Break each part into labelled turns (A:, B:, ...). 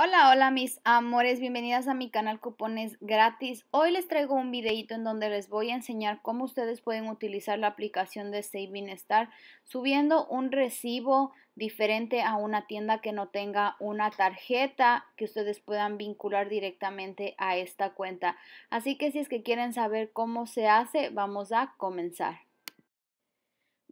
A: Hola, hola mis amores, bienvenidas a mi canal Cupones Gratis. Hoy les traigo un videito en donde les voy a enseñar cómo ustedes pueden utilizar la aplicación de Saving Star subiendo un recibo diferente a una tienda que no tenga una tarjeta que ustedes puedan vincular directamente a esta cuenta. Así que si es que quieren saber cómo se hace, vamos a comenzar.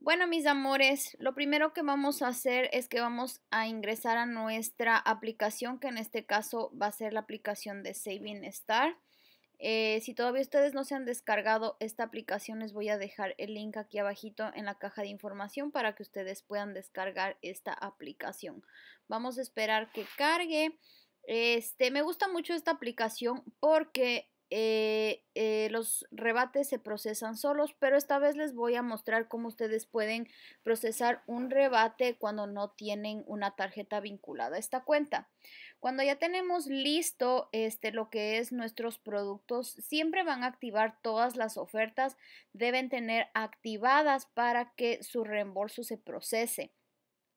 A: Bueno, mis amores, lo primero que vamos a hacer es que vamos a ingresar a nuestra aplicación, que en este caso va a ser la aplicación de Saving Star. Eh, si todavía ustedes no se han descargado esta aplicación, les voy a dejar el link aquí abajito en la caja de información para que ustedes puedan descargar esta aplicación. Vamos a esperar que cargue. Este, me gusta mucho esta aplicación porque eh, eh, los rebates se procesan solos, pero esta vez les voy a mostrar cómo ustedes pueden procesar un rebate cuando no tienen una tarjeta vinculada a esta cuenta. Cuando ya tenemos listo este, lo que es nuestros productos, siempre van a activar todas las ofertas, deben tener activadas para que su reembolso se procese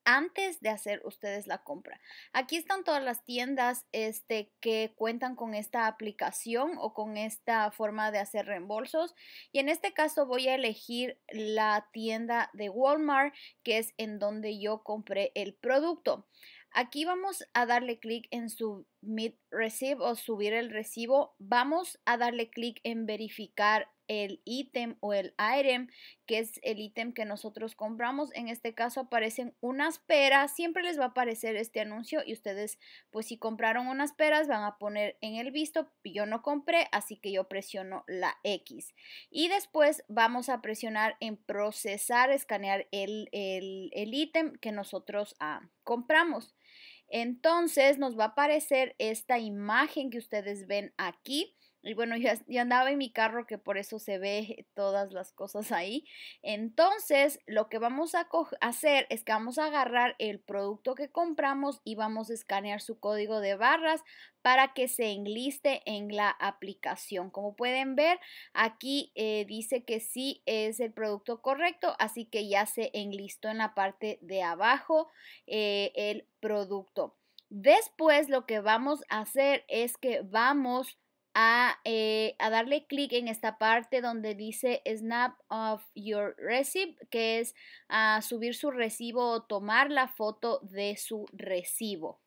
A: antes de hacer ustedes la compra. Aquí están todas las tiendas este, que cuentan con esta aplicación o con esta forma de hacer reembolsos. Y en este caso voy a elegir la tienda de Walmart, que es en donde yo compré el producto. Aquí vamos a darle clic en su Mid Receive o subir el recibo, vamos a darle clic en verificar el ítem o el item, que es el ítem que nosotros compramos. En este caso aparecen unas peras, siempre les va a aparecer este anuncio y ustedes, pues si compraron unas peras, van a poner en el visto, yo no compré, así que yo presiono la X. Y después vamos a presionar en procesar, escanear el ítem que nosotros ah, compramos. Entonces nos va a aparecer esta imagen que ustedes ven aquí y bueno, ya andaba en mi carro, que por eso se ve todas las cosas ahí. Entonces, lo que vamos a hacer es que vamos a agarrar el producto que compramos y vamos a escanear su código de barras para que se enliste en la aplicación. Como pueden ver, aquí eh, dice que sí es el producto correcto, así que ya se enlistó en la parte de abajo eh, el producto. Después, lo que vamos a hacer es que vamos eh, a, darle clic en esta parte donde dice Snap of your receipt, que es a ah, subir su recibo o tomar la foto de su recibo.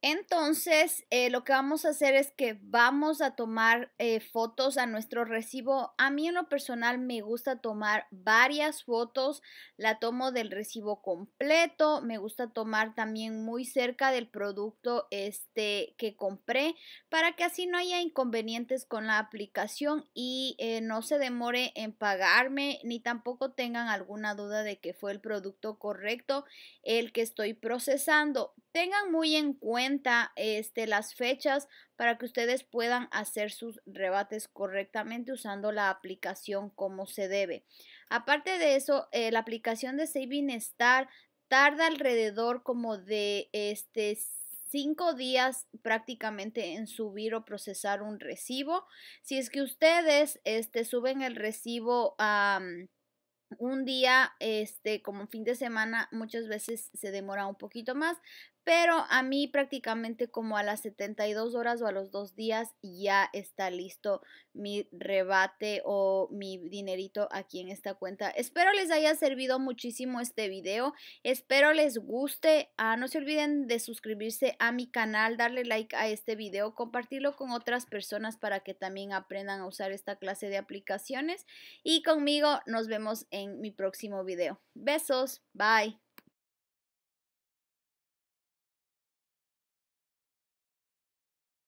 A: Entonces, eh, lo que vamos a hacer es que vamos a tomar eh, fotos a nuestro recibo. A mí en lo personal me gusta tomar varias fotos. La tomo del recibo completo. Me gusta tomar también muy cerca del producto este, que compré para que así no haya inconvenientes con la aplicación y eh, no se demore en pagarme ni tampoco tengan alguna duda de que fue el producto correcto el que estoy procesando. Tengan muy en cuenta este, las fechas para que ustedes puedan hacer sus rebates correctamente usando la aplicación como se debe. Aparte de eso, eh, la aplicación de Saving Star tarda alrededor como de este cinco días prácticamente en subir o procesar un recibo. Si es que ustedes este, suben el recibo a... un día, este, como fin de semana, muchas veces se demora un poquito más, pero a mí prácticamente como a las 72 horas o a los dos días ya está listo mi rebate o mi dinerito aquí en esta cuenta. Espero les haya servido muchísimo este video, espero les guste, ah, no se olviden de suscribirse a mi canal, darle like a este video, compartirlo con otras personas para que también aprendan a usar esta clase de aplicaciones y conmigo nos vemos en mi próximo video. Besos, bye.